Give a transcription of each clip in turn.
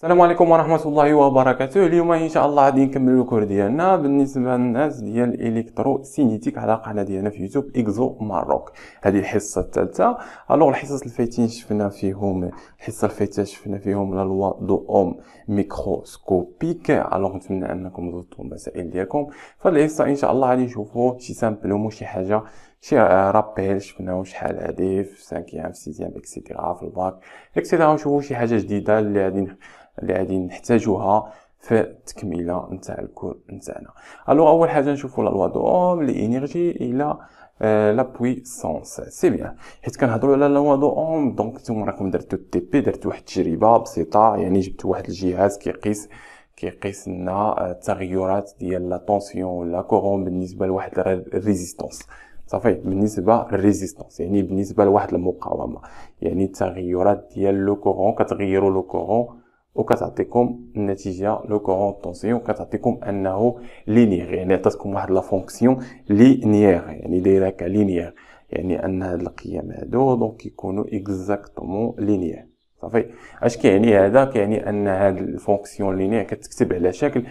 السلام عليكم ورحمة الله وبركاته اليوم ان شاء الله غادي نكملو الكور ديالنا بالنسبة للناس ديال الالكترو سينيتيك على القناة ديالنا في يوتيوب اكزو ماروك هذه الحصة الثالثة الوغ الحصص الفايتين شفنا فيهم الحصة الفايتة شفنا فيهم لا لوا دو اوم ميكروسكوبيك الوغ نتمنى انكم زدتوا المسائل ديالكم فالحصه ان شاء الله غادي نشوفو شي ومو شي حاجة شي رابيل شفناهم شحال هادي في 5 في 6 اكسيتيرا في الباك اكسيتيرا ونشوفو شي حاجة جديدة اللي غادي اللي غادي نحتاجوها في التكمله نتاع الكور نتاعنا الوغ اول حاجه نشوفوا لا لوا دو لي انرجي الى آه، لا بويسونس سي بيان حيت كنهضروا على لوا دو اوم دونك نتوما راكم درتو تي بي درتو واحد التجربه بسيطه يعني جبتوا واحد الجهاز كيقيس كيقيس لنا آه، التغيرات ديال لا طونسيون ولا كورون بالنسبه لواحد الريزيستونس صافي بالنسبه للريزيستونس يعني بالنسبه لواحد المقاومه يعني التغيرات ديال لو كورون كتغيروا لو كورون وكتعطيكم النتيجه لو كورون طونسيون كتعطيكم انه لينيير يعني عطاتكم واحد لا فونكسيون لينيير يعني دايره كلينيير يعني ان هاد القيم هادو دونك يكونوا اكزاكتومون لينيير صافي اش كيعني هذا كيعني ان هاد الفونكسيون لينيير كتكتب على شكل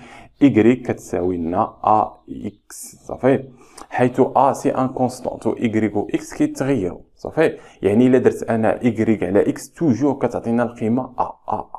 y كتساوي لنا ax صافي حيث a سي ان كونستانت و y و x كيتغيروا صافي يعني الا درت انا y على x توجور كتعطينا القيمه a a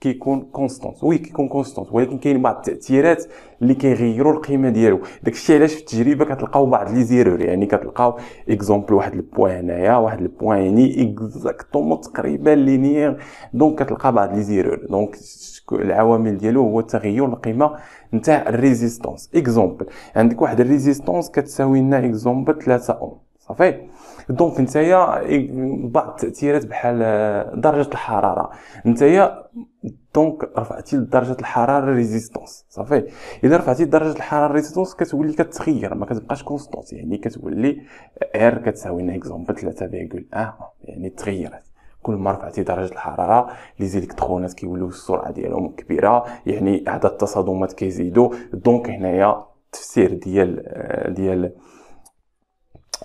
كيكون كونستانت وي كيكون كونستانت ولكن كاين بعض التاثيرات اللي كيغيروا القيمه ديالو داكشي علاش في التجربه كتلقاو بعض لي زيرور يعني كتلقاو اكزومبل واحد البوان هنايا واحد البوان يعني اكزاكتومون تقريبا لينيير دونك كتلقى بعض لي زيرور دونك العوامل ديالو هو تغير القيمه نتاع الريزيستونس اكزومبل عندك واحد الريزيستونس كتساوي لنا اكزومبل 3 اوم صافي دونك نتايا بعض التاثيرات بحال آه، درجه الحراره نتايا دونك رفعتي درجه الحراره ريزيستونس صافي اذا رفعتي درجه الحراره ريزيستونس كتولي كتخير ما كتبقاش كونستونت يعني كتولي ار كتساوي اكزومبل 3.1 يعني تغيرت كل ما رفعتي درجه الحراره لي زيليكترونات كيوليو السرعه ديالهم كبيره يعني عدد التصادمات كيزيدو دونك هنايا التفسير ديال آه، ديال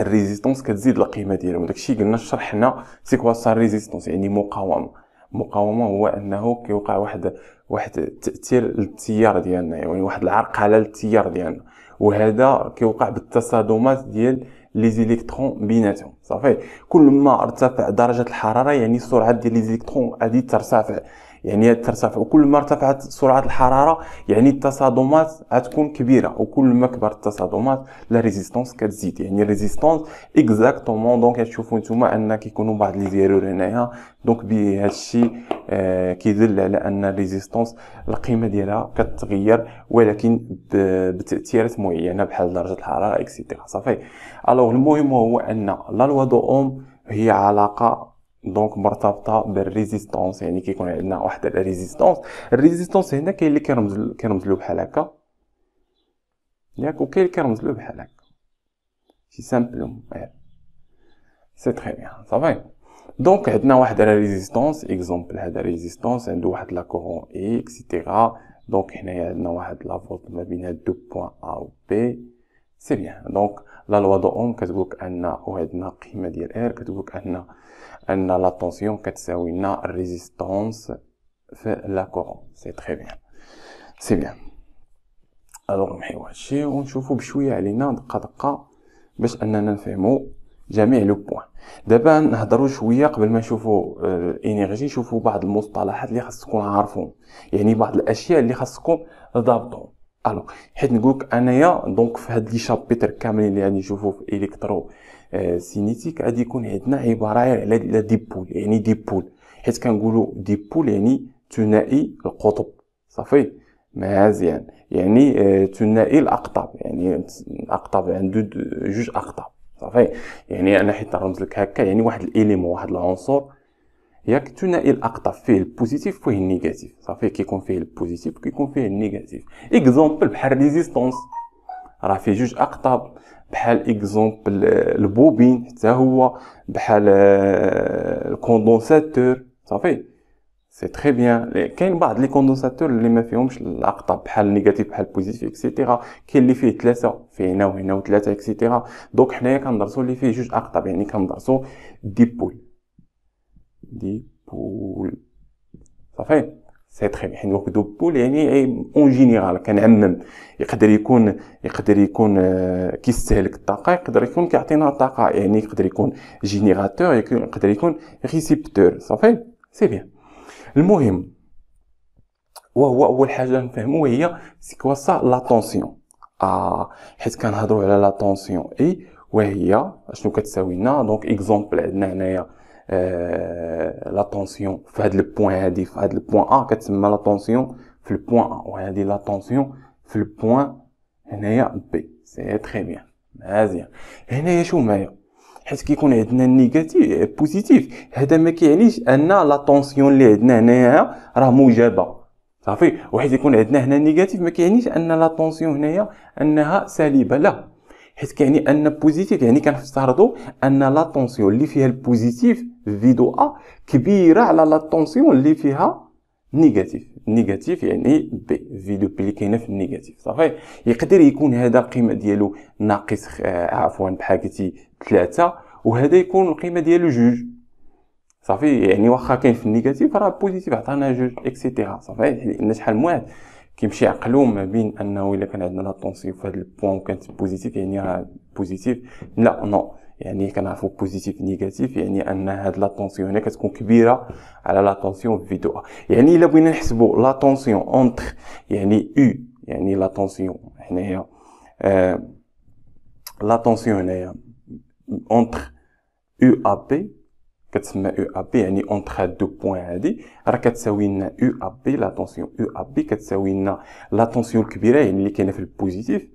الريزيستونس كتزيد القيمه ديالهم داكشي قلنا شرحنا سي كوا ريزيستونس يعني مقاومه المقاومه هو انه كيوقع واحد واحد التاثير للتيار ديالنا يعني واحد العرق على التيار ديالنا وهذا كيوقع بالتصادمات ديال لي زيليكترون بيناتهم صافي كل ما ارتفع درجه الحراره يعني السرعه ديال لي زيليكترون غادي ترتفع يعني ترتفع وكل ما ارتفعت سرعه الحراره يعني التصادمات هتكون كبيره وكل ما كبرت التصادمات لا ريزيستونس كتزيد يعني ريزيستونس اكزاكتومون دونك تشوفوا نتوما ان كيكونوا بعض لي زيرور هنايا دونك بهذا الشيء آه، كيدل على ان ريزيستونس القيمه ديالها كتغير ولكن بتاثيرات معينه بحال درجه الحراره اكسيتيرا صافي الوغ المهم هو ان لا لوا دو اوم هي علاقه دونك مرتبطه بالريزيستونس يعني كيكون عندنا واحد الريزيستونس الريزيستونس هنا كاين اللي كنرمز كنرمز له بحال هكا ياك وكاين اللي كنرمز له بحال هكا سي سامبلوم سي تري بيان صافي دونك عندنا واحد ريزيستونس اكزومبل هذا ريزيستونس عنده واحد لا كورون اكسيتيرا دونك هنايا عندنا واحد لا فولت ما بين هاد دو بوين ا و بي سي بيان دونك لا لوا دو اوم كتقولك ان عندنا القيمه ديال ار كتقولك ان ان لا طونسيون كتساوي لنا الريزيستونس في لا كورون سي تري بيان سي بيان الوغ نحيو هادشي ونشوفو بشويه علينا دقه دقه باش اننا نفهمو جميع لو بوين دابا نهضروا شويه قبل ما نشوفوا الانرجي نشوفوا بعض المصطلحات اللي خاصكم تكون عارفهم يعني بعض الاشياء اللي خاصكم تضبطوهم الوغ حيت نقولك انايا دونك في هاد لي شابيتر كاملين اللي غادي نشوفو في الكترو سينيتيك غادي يكون عندنا عباره على دي بول يعني دي بول حيت كنقولوا دي بول يعني ثنائي القطب صافي مزيان يعني ثنائي الاقطاب يعني الاقطاب عنده جوج اقطاب صافي يعني انا حيت نرمزلك لك هكا يعني واحد الاليمون واحد العنصر ياك ثنائي الاقطاب فيه البوزيتيف وفيه النيجاتيف صافي كيكون فيه البوزيتيف وكيكون فيه النيجاتيف اكزومبل بحال ريزيستونس راه فيه جوج اقطاب بحال اكزومبل آه، البوبين حتى هو بحال الكوندونساتور صافي سي تري بيان كاين بعض لي كوندونساتور اللي ما فيهمش الاقطاب بحال نيجاتيف بحال بوزيتيف اكسيتيرا كاين اللي فيه ثلاثه فيه هنا وهنا وثلاثه اكسيتيرا دونك حنايا كندرسو اللي فيه جوج اقطاب يعني كندرسو ديبول دي بول صافي سي تخي بيان دونك دو بول يعني اون جينيرال كنعمم يقدر يكون يقدر يكون euh, كيستهلك الطاقه يقدر يكون كيعطينا الطاقه يعني يقدر يكون جينيراتور يقدر يكون ريسيبتور صافي سي بيان المهم وهو اول حاجه نفهمو هي سيكوا سا لا طونسيون اه حيت كنهضروا على لا طونسيون اي وهي شنو كتساوي لنا دونك اكزومبل عندنا هنايا لاتونسيون في هذا البوان هادي في هذا البوان ا كتسمى لاتونسيون في البوان ا وهذه لاتونسيون في البوان هنايا بي سي تري بيان مزيان هنايا شو معايا حيت كيكون عندنا النيجاتيف بوزيتيف هذا ما كيعنيش ان لاتونسيون اللي عندنا هنايا راه موجبه صافي وحيت يكون عندنا هنا نيجاتيف ما كيعنيش ان لاتونسيون هنايا انها سالبه لا حيت كيعني ان بوزيتيف يعني كنفترضوا ان لاتونسيون اللي فيها البوزيتيف في دو ا كبيره على لا طونسيون اللي فيها نيجاتيف نيجاتيف يعني بي في دو بي اللي كاينه في النيجاتيف صافي يقدر يكون هذا القيمه ديالو ناقص آه، عفوا بحال قلتي ثلاثة وهذا يكون القيمه ديالو جوج صافي يعني واخا كاين في النيجاتيف راه بوزيتيف عطانا جوج اكسيتيرا صافي لان شحال من واحد كيمشي عقلو ما بين انه الا كان عندنا لا طونسيون في هذا البوان وكانت بوزيتيف يعني راه بوزيتيف لا نو يعني كنعرفو بوزيتيف نيجاتيف يعني ان هاد لاتونسيون هنا كتكون كبيره على لاتونسيون في فيدو يعني الا بغينا نحسبو لاتونسيون اونتر يعني او يعني لاتونسيون هنايا آه لاتونسيون هنايا اونتر او ا بي كتسمى او ا بي يعني اونتر هاد دو بوين هادي راه كتساوي لنا او ا بي لاتونسيون او ا بي كتساوي لنا لاتونسيون الكبيره يعني اللي كاينه في البوزيتيف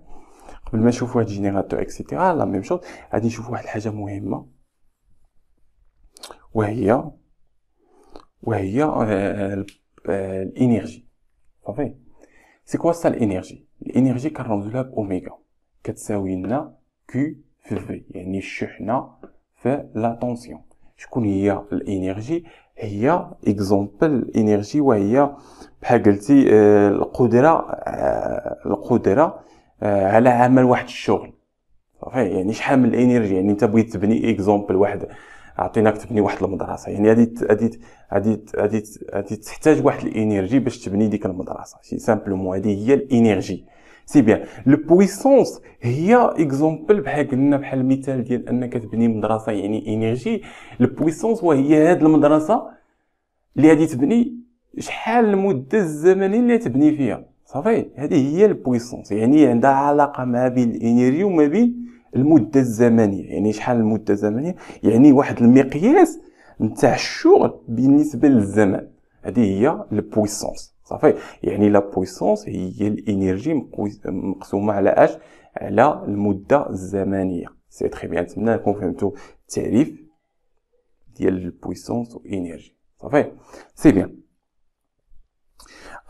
قبل ما نشوفو هاد جينيراتور اكسيتيرا لا ميم شوز غادي نشوفو واحد الحاجه مهمه وهي وهي آه، آه، الانرجي صافي سي كوا سا الانرجي الانرجي كنرمزو لها باوميغا كتساوي لنا كيو في في يعني الشحنه في لا طونسيون شكون هي الانرجي هي اكزومبل الانرجي وهي بحال قلتي آه، القدره القدره آه، على عمل واحد الشغل صافي يعني شحال من الانرجي يعني انت بغيت تبني اكزومبل واحد عطيناك تبني واحد المدرسه يعني غادي غادي غادي غادي تحتاج واحد الانرجي باش تبني ديك المدرسه سي سامبلومون هذه هي الانرجي سي بيان لو بويسونس هي اكزومبل بحال قلنا بحال المثال ديال انك تبني مدرسه يعني انرجي بويسونس وهي هاد المدرسه اللي غادي تبني شحال المده الزمنيه اللي تبني فيها صافي هذه هي البويسونس يعني عندها علاقه ما بين الانرجي وما بين المده الزمنيه يعني شحال المده الزمنيه يعني واحد المقياس نتاع الشغل بالنسبه للزمن هذه هي البويسونس صافي يعني لا بويسونس هي الانيرجي مقسومه على اش على المده الزمنيه سي تري بيان نتمنى نكون فهمتوا التعريف ديال البويسونس وانرجي صافي سي بيان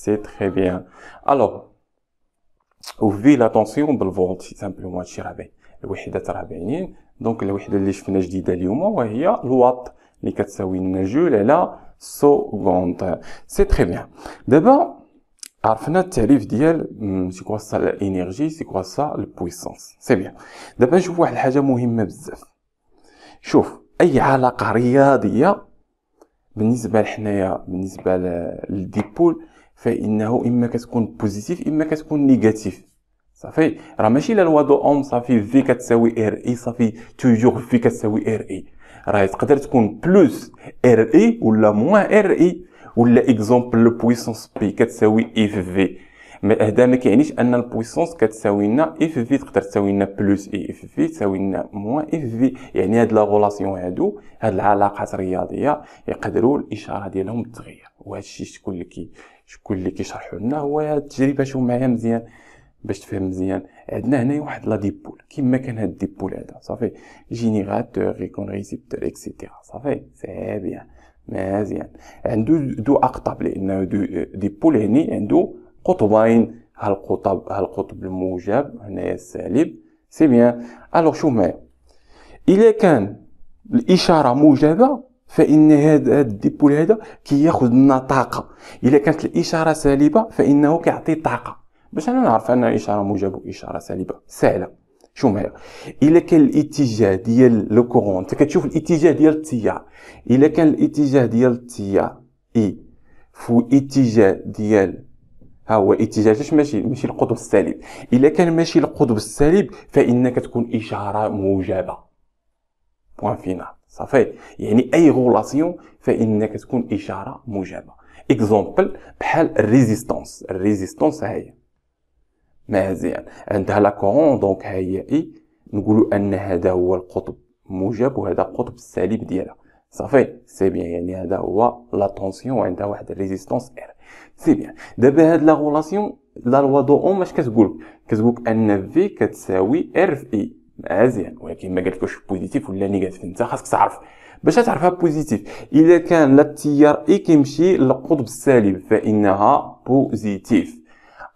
C'est très bien. Alors, وفي لا طونسيون بالفولت سامبلومون هادشي راه باين الوحده راه بعينين دونك الوحده اللي شفنا جديده اليوم وهي الوات اللي كتساوي لنا جول على سكوند سي تخي بيان دابا عرفنا التعريف ديال سي كوا سا الانرجي سي كوا سا البويسونس سي بيان دابا نشوف واحد الحاجه مهمه بزاف شوف اي علاقه رياضيه بالنسبه لحنايا بالنسبه للديبول فانه اما كتكون بوزيتيف اما كتكون نيجاتيف صافي راه ماشي لا لوا دو اوم صافي في كتساوي ار اي e، صافي توجور في كتساوي ار اي e. راه تقدر تكون بلوس ار اي ولا موان ار اي ولا اكزومبل لو بويسونس بي كتساوي اف في ما هذا ما كيعنيش ان البويسونس كتساوي لنا اف في تقدر تساوي لنا بلوس اي اف في تساوي لنا موان اف في يعني هاد لا غولاسيون هادو هاد العلاقات الرياضيه يقدروا الاشاره ديالهم تغير وهادشي شكون اللي شكون اللي كيشرحوا لنا هو التجربه شو معايا مزيان باش تفهم مزيان عندنا هنايا واحد لا ديبول كيما كان هاد الديبول هذا صافي جينيراتور ريكون ريسيبتور اكسيتيرا صافي سي بيان مزيان عنده دو اقطاب لانه ديبول يعني عنده قطبين هالقطب هالقطب الموجب هنايا السالب سي بيان الوغ شوف معايا الا كان الاشاره موجبه فان هذا الديبول هذا كياخذ لنا طاقه الا كانت الاشاره سالبه فانه كيعطي طاقه باش انا نعرف ان اشاره موجبه اشاره سالبه سهله شو معايا الا كان الاتجاه ديال لو كورون كتشوف الاتجاه ديال التيار الا كان الاتجاه ديال التيار اي في اتجاه ديال ها هو اتجاه اش ماشي ماشي القطب السالب الا كان ماشي القطب السالب فانك تكون اشاره موجبه بوان فينال صافي يعني اي غولاسيون فانها كتكون اشاره موجبه اكزومبل بحال الريزيستونس الريزيستونس ها هي مزيان عندها لا كورون دونك ها هي اي نقولوا ان هذا هو القطب موجب وهذا القطب السالب ديالها صافي سي بيان يعني هذا هو لا طونسيون عندها واحد الريزيستونس ار سي بيان دابا هاد لا غولاسيون لا لوا دو اون اش كتقولك كتقولك ان في كتساوي ار في اي مزيان ولكن ما قالتلكش بوزيتيف ولا نيجاتيف انت خاصك تعرف باش تعرفها بوزيتيف اذا كان لا التيار اي كيمشي للقطب السالب فانها بوزيتيف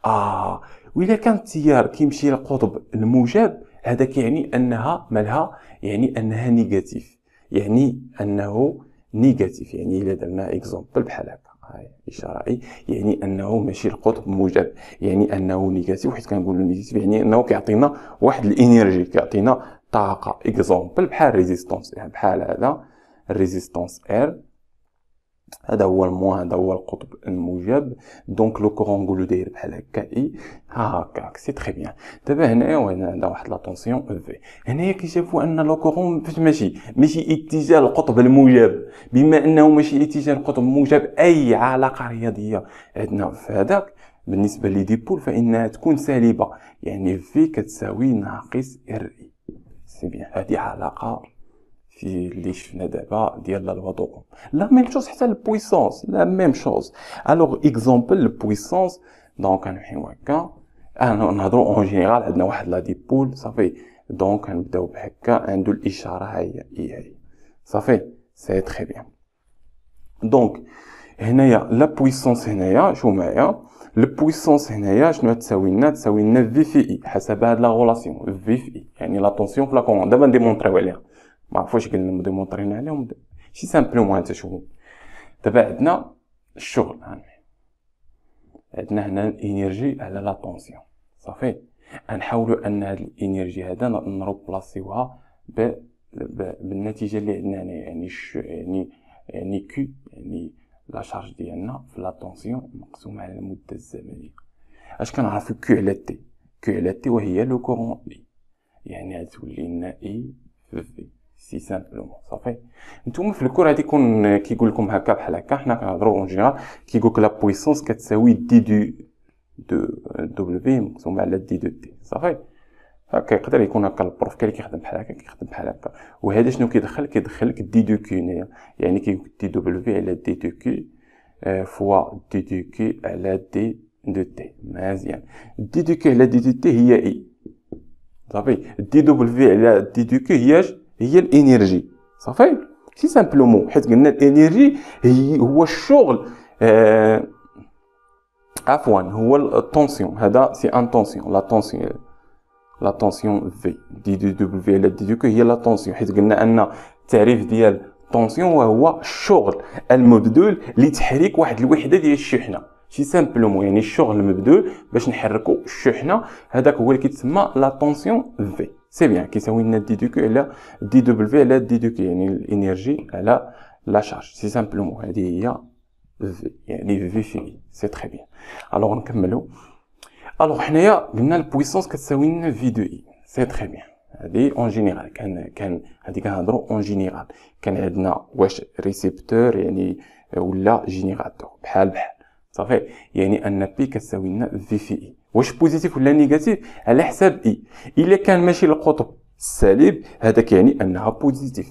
اه واذا كان التيار كيمشي للقطب الموجب هذا كيعني انها مالها يعني انها نيجاتيف يعني انه نيجاتيف يعني الا درنا اكزومبل بحال هكا هاي اشاره اي يعني انه ماشي القطب موجب يعني انه نيجاتيف حيت كنقولوا نيجاتيف يعني انه كيعطينا واحد الانرجي كيعطينا طاقه اكزومبل بحال ريزيستونس يعني بحال هذا ريزيستونس ار هذا هو الموان هذا هو القطب الموجب دونك لو نقولو داير بحال هكا ها هاكا سي تري بيان دابا هنايا وهنا عندها واحد لاتونسيون او في هنايا كيشافوا ان لو كورون فاش ماشي ماشي اتجاه القطب الموجب بما انه ماشي اتجاه القطب الموجب اي علاقه رياضيه عندنا في هذاك بالنسبه لي ديبول فانها تكون سالبه يعني في كتساوي ناقص ار اي سي بيان هذه علاقه La même chose, c'est la puissance. Alors, exemple, la puissance, donc, on a en général, on a dit, ça fait, ça fait, c'est très bien. Donc, la puissance, c'est hein. la puissance, la puissance, la relation, la relation, la relation, la la ما عرفوش قال ديمونطرينا عليهم شي سامبلومون انت شوفوا دابا عندنا الشغل عندنا هنا الانرجي على لا طونسيون صافي غنحاولوا ان هاد الانرجي هذا ب بالنتيجه اللي عندنا هنا يعني, يعني يعني يعني كي يعني لا شارج ديالنا في لا طونسيون مقسومه على المده الزمنيه اش كنعرفو كي على تي كي على تي وهي لو كورون يعني غتولي لنا اي في في سي سامبلومون صافي نتوما في الكور هادي يكون كيقول لكم هكا بحال هكا حنا كنهضروا اون جينيرال كيقول لك لا بويسونس كتساوي دي دو دو دبليو مقسوم على دي دو تي صافي هكا يقدر يكون هكا البروف كاين كيخدم بحال هكا كيخدم بحال هكا وهذا شنو كيدخل كيدخل لك دي دو كيو هنايا يعني كيقول دي دبليو على دي دو كيو فوا دي دو كيو على دي دو تي مزيان دي دو كيو على دي دو تي هي اي صافي دي دبليو على دي دو كيو هي اش هي الانرجي صافي سي سامبلومون حيت قلنا الانرجي هي هو الشغل آه عفوا هو التونسيون هذا سي ان تونسيون لا تونسيون لا تونسيون في دي دي دبليو على دي دو هي لا تونسيون حيت قلنا ان التعريف ديال تونسيون وهو الشغل المبذول لتحريك واحد الوحده ديال الشحنه شي سامبلومون يعني الشغل المبذول باش نحركو الشحنه هذاك هو اللي كيتسمى لا تونسيون في c'est bien qui elle a dw elle a l'énergie elle a la charge c'est simplement elle dit il y a v c'est très bien alors on alors on a une puissance qui est une v de i c'est très bien en général can en général a un récepteur ou générateur واش بوزيتيف ولا نيجاتيف على حساب اي الا كان ماشي القطب السالب هذا كيعني انها بوزيتيف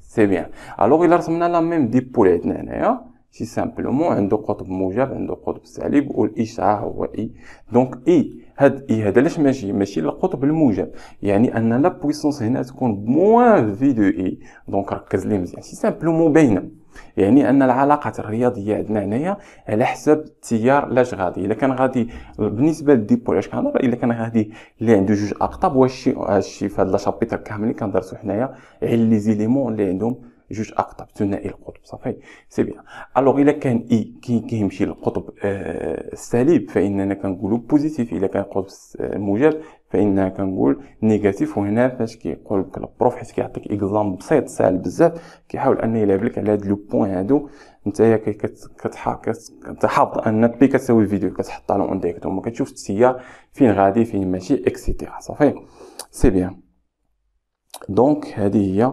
سي بيان الوغ الا رسمنا لا ميم ديبول عندنا هنايا سي سامبلومون عنده قطب موجب عنده قطب سالب والاشعاع هو اي دونك اي هاد اي هذا علاش ماشي ماشي القطب الموجب يعني ان لا بويسونس هنا تكون موان في دو اي دونك ركز لي مزيان سي سامبلومون باينه يعني ان العلاقات الرياضيه عندنا هنايا على حسب التيار لاش غادي الا كان غادي بالنسبه للديبول اش كنهضر الا كان غادي اللي عنده جوج اقطاب واش شي هادشي في هاد لاشابيتر كامل اللي كندرسو حنايا على لي زيليمون اللي عندهم جوج اقطاب ثنائي القطب صافي سي بيان الوغ الا كان اي كي كيمشي للقطب السالب فاننا كنقولو بوزيتيف الا كان قطب موجب فاننا كنقول نيجاتيف وهنا فاش كيقول لك البروف حيت كيعطيك اكزام بسيط ساهل بزاف كيحاول انه يلعب لك على هاد لو بوين هادو نتايا كتحافظ ان بي كتساوي فيديو كتحطها لون ديريكت وما كتشوف السيا فين غادي فين ماشي اكسيتيرا صافي سي بيان دونك هذه هي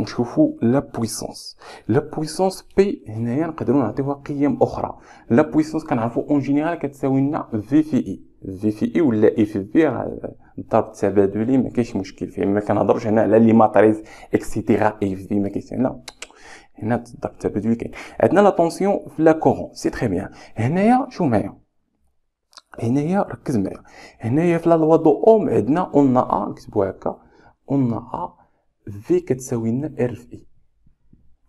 نشوفوا لا بويسونس لا بويسونس بي هنايا نقدروا نعطيوها قيم اخرى لا بويسونس كنعرفوا اون جينيرال كتساوي لنا في في اي في في اي ولا اي في في راه الضرب التبادلي ما كاينش مشكل فيه ما كنهضرش هنا على لي ماتريز اكسيتيرا اي في في ما كاينش هنا هنا الضرب التبادلي كاين عندنا لا طونسيون في لا كورون سي تري بيان هنايا شو معايا هنايا ركز معايا هنايا في لا لوا دو اوم عندنا اون ا نكتبو هكا اون ا في كتساوي لنا ار اي e.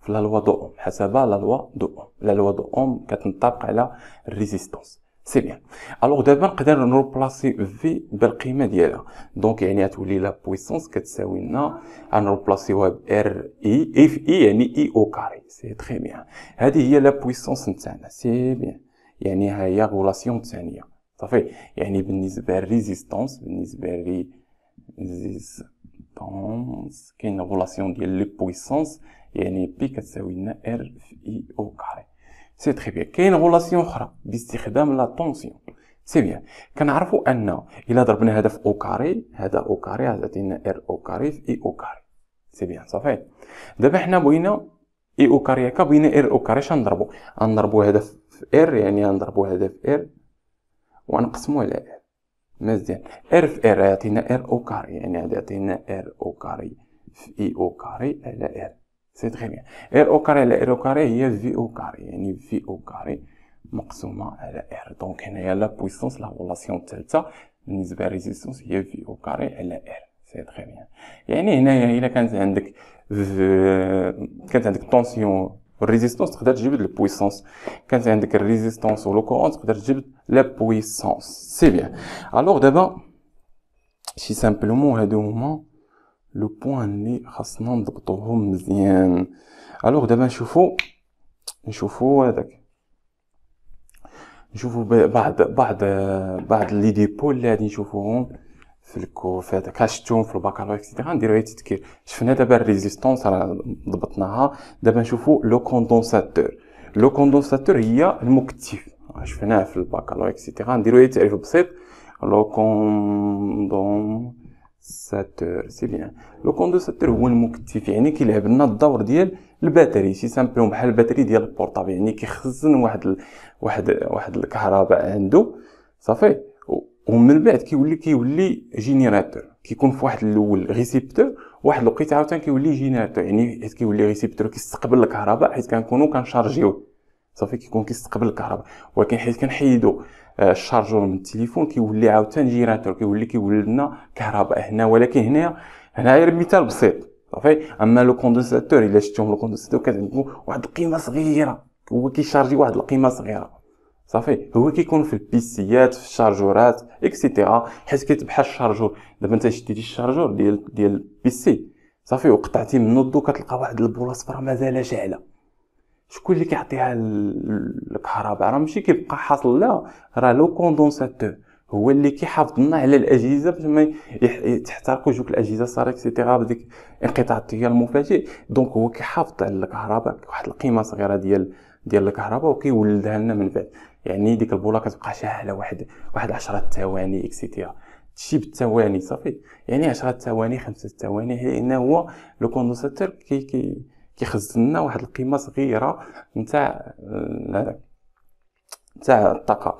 في لا لوا دو اوم حسب لا لوا دو اوم لا لوا دو اوم كتنطبق على الريزيستونس سي بيان الوغ دابا نقدر نروبلاسي في بالقيمه ديالها دونك يعني غتولي لا بويسونس كتساوي لنا غنروبلاسيوها ب ار اي اف اي يعني اي او كاري سي تري بيان هذه هي لا بويسونس نتاعنا سي بيان يعني ها هي غولاسيون ثانيه صافي يعني بالنسبه للريزيستونس بالنسبه لي بويسونس كاين غولاسيون ديال لي بويسونس يعني بي كتساوي لنا ار في اي او كاري سي تري بيان كاين غولاسيون اخرى باستخدام لا طونسيون سي بيان كنعرفوا ان الا ضربنا هذا في او كاري هذا او كاري غتعطينا ار او كاري في اي او كاري سي بيان صافي دابا حنا بغينا اي او كاري هكا بغينا ار او كاري اش غنضربو غنضربو هذا في ار يعني غنضربو هذا في ار ونقسمو على ار مزيان ار في ار يعطينا ار او كاري يعني هذا يعطينا ار او كاري في اي او كاري على ار سي تخي بيان ار او كاري على ار او كاري هي في او كاري يعني في او كاري مقسومه على ار دونك هنايا لا بويسونس لا غولاسيون الثالثه بالنسبه للريزيستونس هي في او كاري على ار سي تخي بيان يعني هنايا الا كانت عندك كانت عندك طونسيون Résistance, c'est la puissance. Quand c'est indiqué résistance, c'est la puissance. C'est bien. Alors, d'abord, si simplement, à point moments moment, le point est de moment. Alors, d'abord, je vous fais, je je je je je في الكوف كاشتوم في الباكالوريا اكسيتيرا نديرو تذكير شفنا دابا الريزيستونس راه ضبطناها دابا نشوفو لو كوندونساتور لو كوندونساتور هي المكتف شفناه في الباكالوريا اكسيتيرا نديرو تعريف بسيط لو ساتور سي بيان لو كوندونساتور هو المكتف يعني كيلعب لنا الدور ديال الباتري سي سامبلون بحال الباتري ديال البورطابل يعني كيخزن واحد ال... واحد واحد الكهرباء عنده صافي ومن بعد كيولي كيولي جينيراتور كيكون في واحد الاول ريسيبتور واحد الوقيت عاوتاني كيولي جينيراتور يعني حيت كيولي ريسيبتور كيستقبل الكهرباء حيت كنكونو كنشارجيو صافي كيكون كيستقبل الكهرباء ولكن حيت كنحيدو آه، الشارجور من التليفون كيولي عاوتاني جينيراتور كيولي كيولد لنا كهرباء هنا ولكن هنا هنا غير مثال بسيط صافي اما لو كوندنساتور الا شفتو لو كوندنساتور كتعندو واحد القيمه صغيره هو كيشارجي واحد القيمه صغيره صافي هو كيكون في البيسيات في الشارجورات اكسيتيرا حيت كيتبحر الشارجور دابا انت شديتي الشارجور ديال ديال البيسي صافي وقطعتي منو الضو كتلقى واحد البلاصه راه مازال شاعله شكون اللي كيعطيها الكهرباء راه ماشي كيبقى حاصل لا راه لو كوندونساتور هو اللي كيحافظ لنا على الاجهزه باش ما تحترقوا جوج الاجهزه صار اكسيتيرا بديك انقطاع التيار المفاجئ دونك هو كيحافظ على الكهرباء واحد القيمه صغيره ديال ديال الكهرباء وكيولدها لنا من بعد يعني ديك البوله كتبقى شاعله واحد واحد 10 ثواني اكسيتيرا شي بالثواني صافي يعني 10 ثواني 5 ثواني لان هو لو كوندونساتور كي كي كيخزن لنا واحد القيمه صغيره نتاع آه، نتاع الطاقه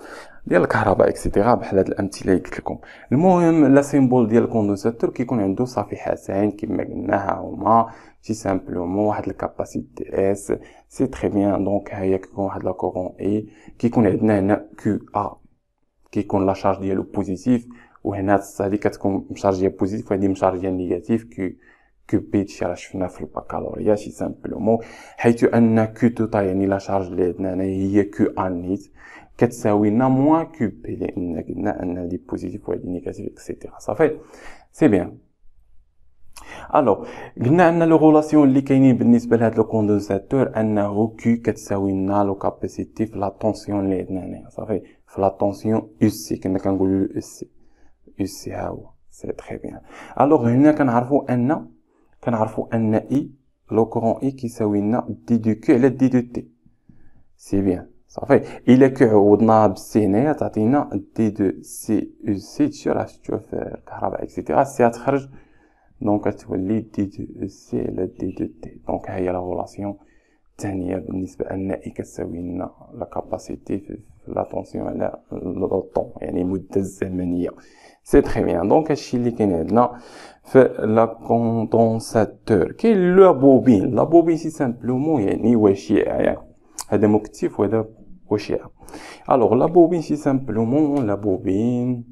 ديال الكهرباء اكسيتيرا بحال هاد الامثله اللي قلت لكم المهم لا سيمبول ديال الكوندنساتور كيكون عنده صفيحتين كما قلناها هما سي سامبلومون واحد الكاباسيتي اس سي تري بيان دونك هيا كيكون واحد لاكورون اي كيكون عندنا هنا كيو ا كيكون لا شارج ديالو بوزيتيف وهنا هذيك كتكون مشارجيه بوزيتيف وهذه مشارجيه نيجاتيف كيو كوبيت شي راه شفنا في البكالوريا شي سامبلومون حيث ان كو توتا يعني لا شارج اللي عندنا هنا هي كو انيت كتساوي لنا موان كو بي لان قلنا ان لي بوزيتيف وهادي نيجاتيف اكسيتيرا صافي سي بيان الو قلنا ان لو غولاسيون اللي كاينين بالنسبه لهاد لو كوندنساتور انه كو كتساوي لنا لو كاباسيتي في لا طونسيون اللي عندنا هنا صافي في لا طونسيون او سي كنا كنقولو او سي او سي ها هو سي تري بيان الوغ هنا كنعرفو ان كنعرفوا ان اي لو كورون اي كيساوي لنا دي دو كيو على دي دو تي سي بيان صافي الا كو عوضناها بالسي هنايا تعطينا دي دو سي او سي تشي راه شتو في الكهرباء اكسيتيرا سي تخرج دونك تولي دي دو سي على دي دو تي دونك هي لا غولاسيون الثانيه بالنسبه ان اي كتساوي لنا لا كاباسيتي في la tension elle le temps il y a des moutes de manière c'est très bien donc à ce qui est nécessaire fait condensateur qui est la bobine la bobine si simplement il y a ni voiture rien à des motifs ou des voitures alors la bobine si simplement la bobine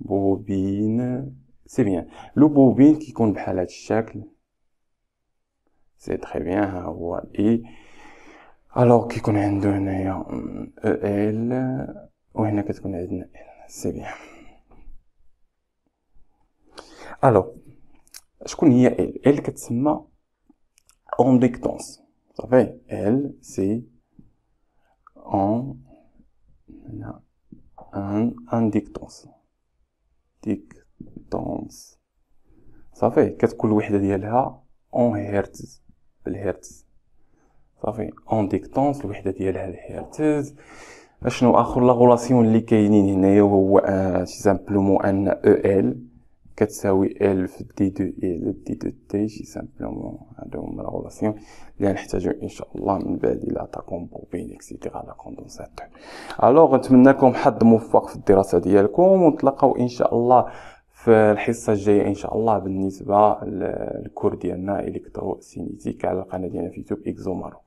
bobine c'est bien le bobine qui compte à la chèque, c'est très bien hein, voilà الوغ كي يكون عندو هنايا او ال وهنا كتكون عندنا ال سي بيان الوغ شكون هي ال ال كتسمى اونديكتونس صافي ال سي اون هنا ان انديكتونس ديكتونس صافي كتكون الوحده ديالها اون هيرتز بالهيرتز صافي اون ديكتونس الوحده ديالها الهيرتز اشنو اخر لا غولاسيون اللي كاينين هنايا هو سي سامبلومون ان او ال كتساوي ال في دي دو اي دي دو تي سي سامبلومون هادو هما لا غولاسيون اللي غنحتاجو ان شاء الله من بعد الى تاكون بوبين اكسيتيرا لا كوندونساتور الوغ نتمنىكم حظ موفق في الدراسه ديالكم ونتلاقاو ان شاء الله في الحصه الجايه ان شاء الله بالنسبه للكور ديالنا الكترو سينيتيك على القناه ديالنا في يوتيوب اكزومارو